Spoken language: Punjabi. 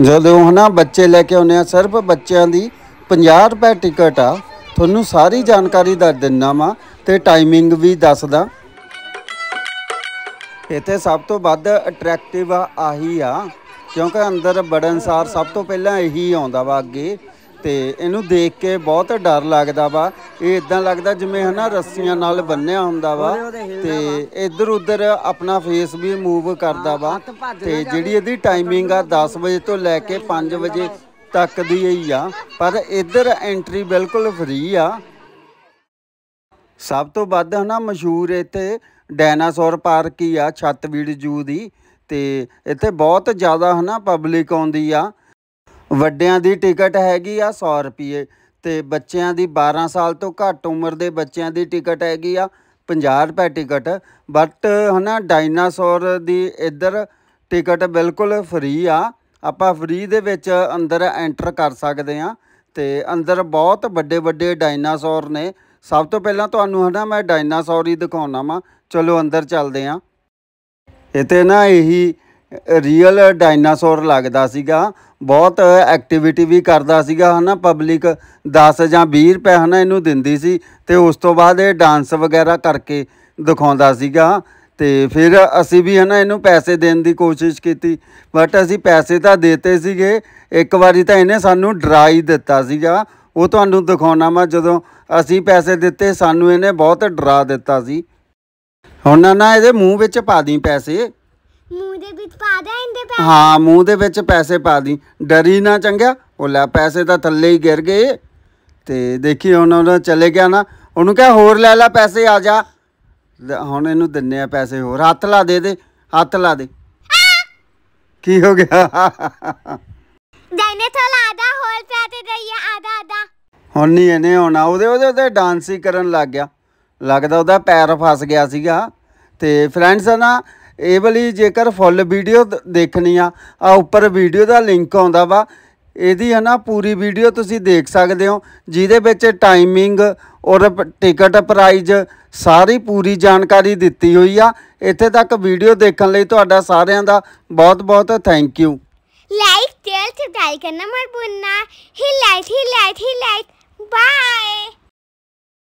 ਜਦੋਂ ਹਨਾ ਬੱਚੇ ਲੈ ਕੇ ਆਉਨੇ ਆ ਸਿਰਫ ਬੱਚਿਆਂ ਦੀ 50 ਰੁਪਏ ਟਿਕਟ ਆ ਤੁਹਾਨੂੰ ਸਾਰੀ ਜਾਣਕਾਰੀ ਦੱਸ ਦਿੰਨਾ ਵਾਂ ਤੇ ਟਾਈਮਿੰਗ ਵੀ ਦੱਸਦਾ ਇੱਥੇ ਸਭ ਤੋਂ ਵੱਧ ਅਟਰੈਕਟਿਵ ਆਹੀ ਆ ਕਿਉਂਕਿ ਅੰਦਰ ਬੜਨਸਾਰ ਸਭ ਤੋਂ ਪਹਿਲਾਂ ਇਹੀ ਆਉਂਦਾ ਵਾ ਅੱਗੇ ਤੇ ਇਹਨੂੰ ਦੇਖ ਕੇ ਬਹੁਤ ਡਰ ਲੱਗਦਾ ਵਾ ਇਹ ਇਦਾਂ ਲੱਗਦਾ ਜਿਵੇਂ ਹਨਾ ਰੱਸੀਆਂ ਨਾਲ ਬੰਨਿਆ ਹੁੰਦਾ ਵਾ ਤੇ ਇੱਧਰ ਉੱਧਰ ਆਪਣਾ ਫੇਸ ਵੀ ਮੂਵ ਕਰਦਾ ਵਾ ਤੇ ਜਿਹੜੀ ਇਹਦੀ ਟਾਈਮਿੰਗ ਆ 10 ਵਜੇ ਤੋਂ ਲੈ ਕੇ 5 ਵਜੇ ਤੱਕ ਦੀ ਹੀ ਆ ਪਰ ਇੱਧਰ ਐਂਟਰੀ ਬਿਲਕੁਲ ਫ੍ਰੀ ਆ ਸਭ ਤੋਂ ਵੱਧ ਹਨਾ ਮਸ਼ਹੂਰ ਇੱਥੇ ਡਾਇਨਾਸੌਰ ਪਾਰਕ ਹੀ ਆ ਛੱਤਵੀੜ ਜੂ ਦੀ ਤੇ ਇੱਥੇ ਬਹੁਤ ਜ਼ਿਆਦਾ ਹਨਾ ਪਬਲਿਕ ਆਉਂਦੀ ਆ ਵੱਡਿਆਂ ਦੀ ਟਿਕਟ ਹੈਗੀ ਆ 100 ਰੁਪਏ ਤੇ ਬੱਚਿਆਂ ਦੀ 12 ਸਾਲ ਤੋਂ ਘੱਟ ਉਮਰ ਦੇ ਬੱਚਿਆਂ ਦੀ ਟਿਕਟ ਹੈਗੀ ਆ 50 ਰੁਪਏ ਟਿਕਟ ਬਟ ਹਨਾ ਡਾਇਨਾਸੌਰ ਦੀ ਇੱਧਰ ਟਿਕਟ ਬਿਲਕੁਲ ਫ੍ਰੀ ਆ ਆਪਾਂ ਫ੍ਰੀ ਦੇ ਵਿੱਚ ਅੰਦਰ ਐਂਟਰ ਕਰ ਸਕਦੇ ਆ ਤੇ ਅੰਦਰ ਬਹੁਤ ਵੱਡੇ ਵੱਡੇ ਡਾਇਨਾਸੌਰ ਨੇ ਸਭ ਤੋਂ ਪਹਿਲਾਂ ਤੁਹਾਨੂੰ ਹਨਾ ਮੈਂ ਡਾਇਨਾਸੌਰ ਹੀ ਦਿਖਾਉਣਾ ਵਾ ਚਲੋ ਅੰਦਰ ਚੱਲਦੇ ਆ ਇਹ ਤੇ ਨਾ ਇਹੀ ਰੀਅਲ ਡਾਇਨਾਸੌਰ ਲੱਗਦਾ ਸੀਗਾ ਬਹੁਤ ਐਕਟੀਵਿਟੀ ਵੀ ਕਰਦਾ ਸੀਗਾ ਹਨਾ ਪਬਲਿਕ 10 ਜਾਂ 20 ਰੁਪਏ ਹਨਾ ਇਹਨੂੰ ਦਿੰਦੀ ਸੀ ਤੇ ਉਸ ਤੋਂ ਬਾਅਦ ਇਹ ਡਾਂਸ ਵਗੈਰਾ ਕਰਕੇ ਦਿਖਾਉਂਦਾ ਸੀਗਾ ਤੇ ਫਿਰ ਅਸੀਂ ਵੀ ਹਨਾ ਇਹਨੂੰ ਪੈਸੇ ਦੇਣ ਦੀ ਕੋਸ਼ਿਸ਼ ਕੀਤੀ ਬਟ ਅਸੀਂ ਪੈਸੇ ਤਾਂ ਦੇਤੇ ਸੀਗੇ ਇੱਕ ਵਾਰੀ ਤਾਂ ਇਹਨੇ ਸਾਨੂੰ ਡਰਾ ਹੀ ਦਿੱਤਾ ਸੀਗਾ ਉਹ ਤੁਹਾਨੂੰ ਦਿਖਾਉਣਾ ਮੈਂ ਜਦੋਂ ਅਸੀਂ ਪੈਸੇ ਦਿੱਤੇ ਸਾਨੂੰ ਇਹਨੇ ਬਹੁਤ ਡਰਾ ਦਿੱਤਾ ਸੀ ਹੁਣ ਨਾ ਇਹਦੇ ਮੂੰਹ ਵਿੱਚ ਪਾ ਦੀ ਪੈਸੇ ਮੂੰਹ ਦੇ ਵਿੱਚ ਪਾ ਦੇ ਇਹਦੇ ਪੈਸੇ ਹਾਂ ਮੂੰਹ ਦੇ ਵਿੱਚ ਪੈਸੇ ਪਾ ਦੀ ਡਰੀ ਨਾ ਚੰਗਿਆ ਉਹ ਲੈ ਪੈਸੇ ਤਾਂ ਥੱਲੇ ਹੀ ਗਿਰ ਗਏ ਤੇ ਦੇਖੀ ਹੁਣ ਉਹਨਾਂ ਚਲੇ ਗਿਆ ਨਾ ਉਹਨੂੰ ਕਿਹਾ ਹੋਰ ਲੈ ਲੈ ਪੈਸੇ ਆ ਜਾ ਹੁਣ ਇਹਨੂੰ ਦਿੰਨੇ ਆ ਪੈਸੇ ਹੋਰ ਹੱਥ ਲਾ ਦੇ ਦੇ ਹੱਥ ਲਾ ਦੇ ਕੀ ਹੋ ਗਿਆ ਜਾਨੇ ਤੋਂ ਲਾਦਾ ਹੋਰ ਪੈਸੇ ਦਈਏ ਆਦਾ ਆਦਾ ਹੁਣ ਨਹੀਂ ਇਹਨੇ ਆਉਣਾ ਉਹਦੇ ਉਹਦੇ ਉਹਦੇ ਡਾਂਸ ਹੀ ਕਰਨ ਲੱਗ ਗਿਆ ਲੱਗਦਾ ਉਹਦਾ ਪੈਰ ਫਸ ਗਿਆ ਸੀਗਾ ਤੇ ਫਰੈਂਡਸ ਨਾ ਇਹ ਵਾਲੀ ਜੇਕਰ ਫੁੱਲ ਵੀਡੀਓ ਦੇਖਣੀ ਆ ਆ ਉੱਪਰ ਵੀਡੀਓ ਦਾ ਲਿੰਕ ਆਉਂਦਾ ਵਾ ਇਹਦੀ ਹੈ ਨਾ ਪੂਰੀ ਵੀਡੀਓ ਤੁਸੀਂ ਦੇਖ ਸਕਦੇ ਹੋ ਜਿਹਦੇ ਵਿੱਚ ਟਾਈਮਿੰਗ ਔਰ ਟਿਕਟ ਪ੍ਰਾਈਜ਼ ਸਾਰੀ ਪੂਰੀ ਜਾਣਕਾਰੀ ਦਿੱਤੀ ਹੋਈ ਆ ਇੱਥੇ ਤੱਕ ਵੀਡੀਓ ਦੇਖਣ ਲਈ ਤੁਹਾਡਾ ਸਾਰਿਆਂ ਦਾ ਬਹੁਤ-ਬਹੁਤ thank you like share subscribe ਕਰਨਾ ਮਤ ਭੁੱਲਣਾ ਹੀ ਲਾਈਕ ਹੀ ਲਾਈਕ ਹੀ ਲਾਈਕ ਬਾਏ